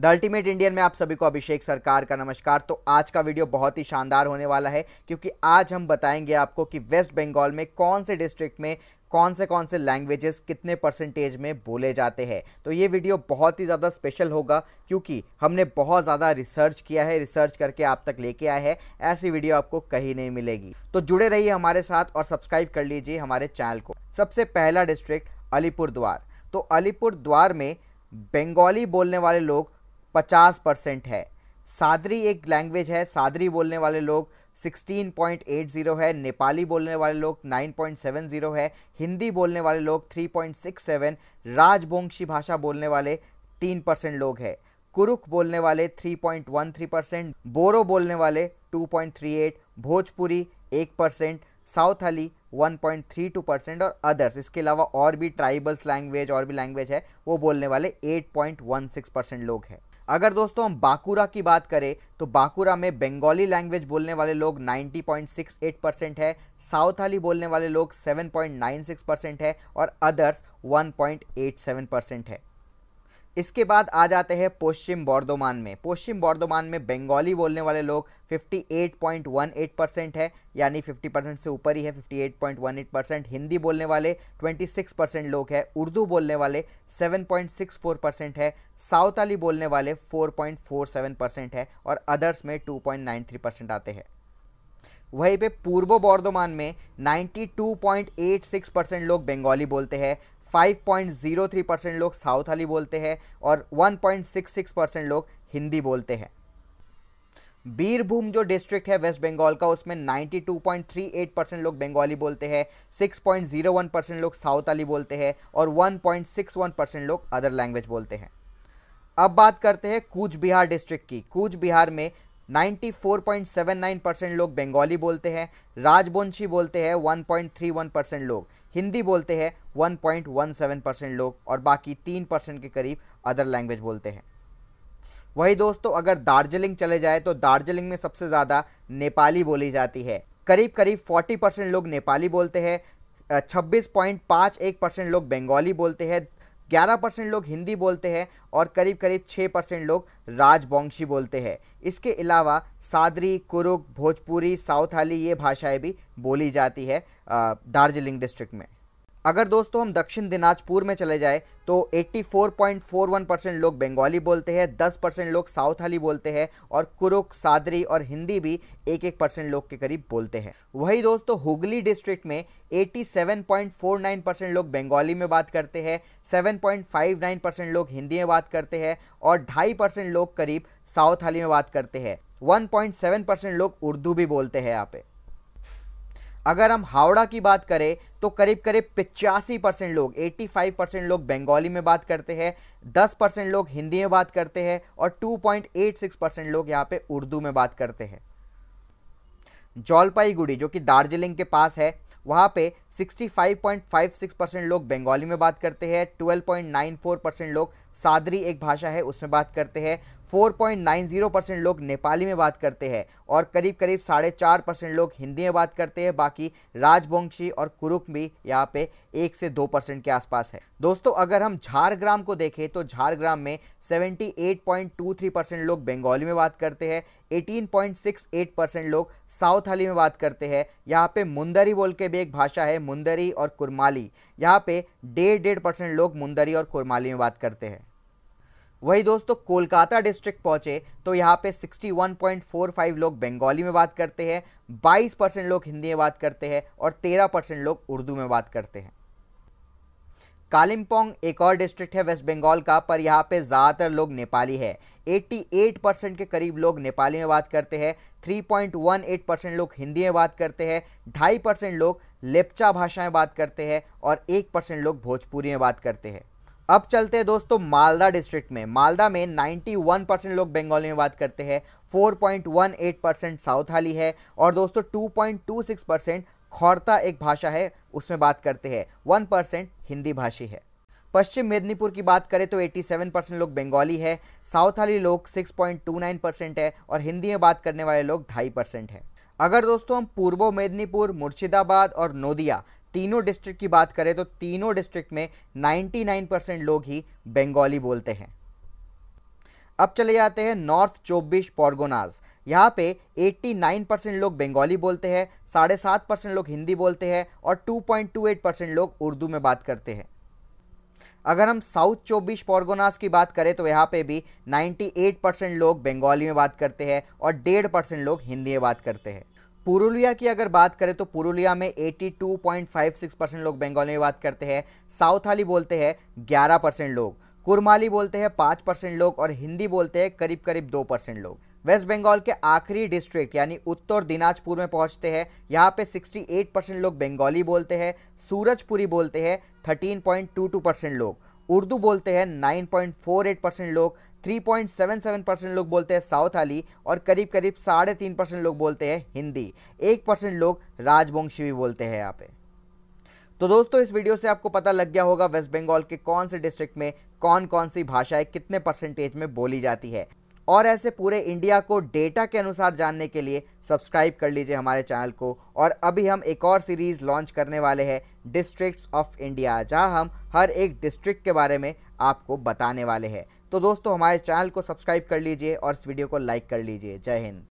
the ultimate Indian में आप सभी को अभिषेक सरकार का नमस्कार तो आज का वीडियो बहुत ही शानदार होने वाला है क्योंकि आज हम बताएंगे आपको कि वेस्ट बंगाल में कौन से डिस्ट्रिक्ट में कौन से कौन से लैंग्वेजेस कितने परसेंटेज में बोले जाते हैं तो ये वीडियो बहुत ही ज़्यादा स्पेशल होगा क्योंकि हमने बहुत ज़्यादा रिसर्च किया है रिसर्च करके आप तक लेके आए हैं ऐसी वीडियो आपको कहीं नहीं मिलेगी तो जुड़े रहिए हमारे साथ और सब्सक्राइब कर लीजिए हमारे चैनल को सबसे पहला डिस्ट्रिक्ट अलीपुर द्वार तो अलीपुर द्वार में बंगाली बोलने वाले लोग पचास परसेंट है सादरी एक लैंग्वेज है सादरी बोलने वाले लोग 16.80 है नेपाली बोलने वाले लोग 9.70 है हिंदी बोलने वाले लोग 3.67 राजवंशी भाषा बोलने वाले 3 परसेंट लोग हैं कुरुक बोलने वाले 3.13 परसेंट बोरो बोलने वाले 2.38 भोजपुरी 1 परसेंट साउथ थ्री 1.32 परसेंट और अदर्स इसके अलावा और भी ट्राइबल्स लैंग्वेज और भी लैंग्वेज है वो बोलने वाले 8.16 परसेंट लोग हैं अगर दोस्तों हम बाकुरा की बात करें तो बाकुरा में बंगाली लैंग्वेज बोलने वाले लोग 90.68 परसेंट है साउथ अली बोलने वाले लोग 7.96 परसेंट है और अदर्स 1.87 परसेंट है इसके बाद आ जाते हैं पश्चिम बर्धमान में पश्चिम बर्धमान में बंगाली बोलने वाले लोग 58.18 परसेंट है यानी 50 परसेंट से ऊपर ही है 58.18 परसेंट हिंदी बोलने वाले 26 परसेंट लोग हैं उर्दू बोलने वाले 7.64 परसेंट है सावताली बोलने वाले 4.47 परसेंट है और अदर्स में 2.93 परसेंट आते हैं वहीं पे पूर्व बर्धमान में 92.86 परसेंट लोग बंगाली बोलते हैं 5.03 परसेंट लोग साउथाली बोलते हैं और 1.66 परसेंट लोग हिंदी बोलते हैं बीरभूम जो डिस्ट्रिक्ट है वेस्ट बंगाल का उसमें 92.38 परसेंट लोग बंगाली बोलते हैं 6.01 परसेंट लोग साउथाली बोलते हैं और 1.61 परसेंट लोग अदर लैंग्वेज बोलते हैं अब बात करते हैं कूच बिहार डिस्ट्रिक्ट की कूच बिहार में 94.79 परसेंट लोग बंगाली बोलते हैं राजबोंशी बोलते हैं 1.31 परसेंट लोग हिंदी बोलते हैं 1.17 परसेंट लोग और बाकी तीन परसेंट के करीब अदर लैंग्वेज बोलते हैं वही दोस्तों अगर दार्जिलिंग चले जाए तो दार्जिलिंग में सबसे ज़्यादा नेपाली बोली जाती है करीब करीब 40 परसेंट लोग नेपाली बोलते हैं छब्बीस परसेंट लोग बंगाली बोलते हैं 11 परसेंट लोग हिंदी बोलते हैं और करीब करीब 6 परसेंट लोग राजवंशी बोलते हैं इसके अलावा सादरी कुरुक भोजपुरी साउथाली ये भाषाएं भी बोली जाती है दार्जिलिंग डिस्ट्रिक्ट में अगर दोस्तों हम दक्षिण दिनाजपुर में चले जाए तो 84.41 परसेंट लोग बंगाली बोलते हैं 10 परसेंट लोग साउथ हाली बोलते हैं और कुरुक सादरी और हिंदी भी एक एक परसेंट लोग के करीब बोलते हैं वही दोस्तों हुगली डिस्ट्रिक्ट में 87.49 परसेंट लोग बंगाली में बात करते हैं 7.59 परसेंट लोग हिंदी में बात करते हैं और ढाई परसेंट लोग करीब साउथ हाली में बात करते हैं वन परसेंट लोग उर्दू भी बोलते हैं यहाँ पे अगर हम हावड़ा की बात करें तो करीब करीब पिचासी परसेंट लोग 85 परसेंट लोग बंगाली में बात करते हैं 10 परसेंट लोग हिंदी में बात करते हैं और 2.86 परसेंट लोग यहाँ पे उर्दू में बात करते हैं जौलपाईगुड़ी जो कि दार्जिलिंग के पास है वहाँ पे 65.56 परसेंट लोग बंगाली में बात करते हैं 12.94 परसेंट लोग सादरी एक भाषा है उसमें बात करते हैं 4.90 परसेंट लोग नेपाली में बात करते हैं और करीब करीब साढ़े चार परसेंट लोग हिंदी में बात करते हैं बाकी राजवंशी और कुरुक भी यहाँ पे एक से दो परसेंट के आसपास है दोस्तों अगर हम झारग्राम को देखें तो झारग्राम में 78.23 परसेंट लोग बंगाली में बात करते हैं 18.68 परसेंट लोग साउथ अली में बात करते हैं यहाँ पे मुंदरी बोल के भी एक भाषा है मुंदरी और कुरमाली यहाँ पे डेढ़ डेढ़ परसेंट लोग मुंदरी और कुरमाली में बात करते हैं वही दोस्तों कोलकाता डिस्ट्रिक्ट पहुंचे तो यहाँ पे 61.45 लोग बंगाली में बात करते हैं 22 परसेंट लोग हिंदी में बात करते हैं और 13 परसेंट लोग उर्दू में बात करते हैं कालिम्पोंग एक और डिस्ट्रिक्ट है वेस्ट बंगाल का पर यहाँ पे ज़्यादातर लोग नेपाली है 88 परसेंट के करीब लोग नेपाली में बात करते हैं 3.18 परसेंट लोग हिंदी में बात करते हैं ढाई परसेंट लोग लेपचा भाषा में बात करते हैं और एक परसेंट लोग भोजपुरी में बात करते हैं अब चलते हैं दोस्तों मालदा डिस्ट्रिक्ट में मालदा में 91 परसेंट लोग बंगाली में बात करते हैं 4.18 परसेंट साउथ हाली है और दोस्तों 2.26 परसेंट खौरता एक भाषा है उसमें बात करते हैं 1 परसेंट हिंदी भाषी है पश्चिम मेदिनीपुर की बात करें तो 87 परसेंट लोग बंगाली है साउथ हाली लोग 6.29 परसेंट है और हिंदी में बात करने वाले लोग ढाई परसेंट है अगर दोस्तों हम पूर्व मेदिनीपुर मुर्शिदाबाद और नोदिया तीनों डिस्ट्रिक्ट की बात करें तो तीनों डिस्ट्रिक्ट में 99 परसेंट लोग ही बंगाली बोलते हैं अब चले जाते हैं नॉर्थ चौबीस पॉर्गोनाज यहाँ पे 89 परसेंट लोग बंगाली बोलते हैं साढ़े सात परसेंट लोग हिंदी बोलते हैं और 2.28 परसेंट लोग उर्दू में बात करते हैं अगर हम साउथ चौबीस पॉर्गोनाज की बात करें तो यहाँ पे भी 98 परसेंट लोग बंगाली में बात करते हैं और डेढ़ परसेंट लोग हिंदी में बात करते हैं पुरुलिया की अगर बात करें तो पुरुलिया में 82.56 परसेंट लोग बंगाली में बात करते हैं साउथ हाली बोलते हैं 11 परसेंट लोग कुरमाली बोलते हैं 5 परसेंट लोग और हिंदी बोलते हैं करीब करीब 2 परसेंट लोग वेस्ट बंगाल के आखिरी डिस्ट्रिक्ट यानी उत्तर दिनाजपुर में पहुंचते हैं यहाँ पे 68 परसेंट लोग बंगाली बोलते हैं सूरजपुरी बोलते हैं 13.22 परसेंट लोग उर्दू बोलते हैं 9.48 परसेंट लोग 3.77 परसेंट लोग बोलते हैं साउथ अली और करीब करीब साढ़े तीन परसेंट लोग बोलते हैं हिंदी एक परसेंट लोग राजवंशी भी बोलते हैं यहाँ पे तो दोस्तों इस वीडियो से आपको पता लग गया होगा वेस्ट बंगाल के कौन से डिस्ट्रिक्ट में कौन कौन सी भाषाएं कितने परसेंटेज में बोली जाती है और ऐसे पूरे इंडिया को डेटा के अनुसार जानने के लिए सब्सक्राइब कर लीजिए हमारे चैनल को और अभी हम एक और सीरीज़ लॉन्च करने वाले हैं डिस्ट्रिक्ट्स ऑफ इंडिया जहां हम हर एक डिस्ट्रिक्ट के बारे में आपको बताने वाले हैं तो दोस्तों हमारे चैनल को सब्सक्राइब कर लीजिए और इस वीडियो को लाइक कर लीजिए जय हिंद